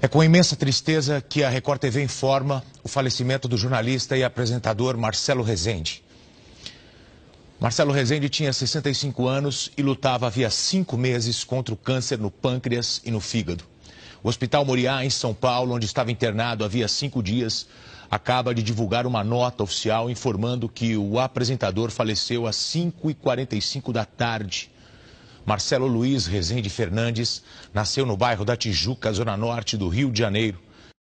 É com imensa tristeza que a Record TV informa o falecimento do jornalista e apresentador Marcelo Rezende. Marcelo Rezende tinha 65 anos e lutava havia cinco meses contra o câncer no pâncreas e no fígado. O Hospital Moriá, em São Paulo, onde estava internado havia cinco dias, acaba de divulgar uma nota oficial informando que o apresentador faleceu às 5h45 da tarde Marcelo Luiz Rezende Fernandes nasceu no bairro da Tijuca, zona norte do Rio de Janeiro.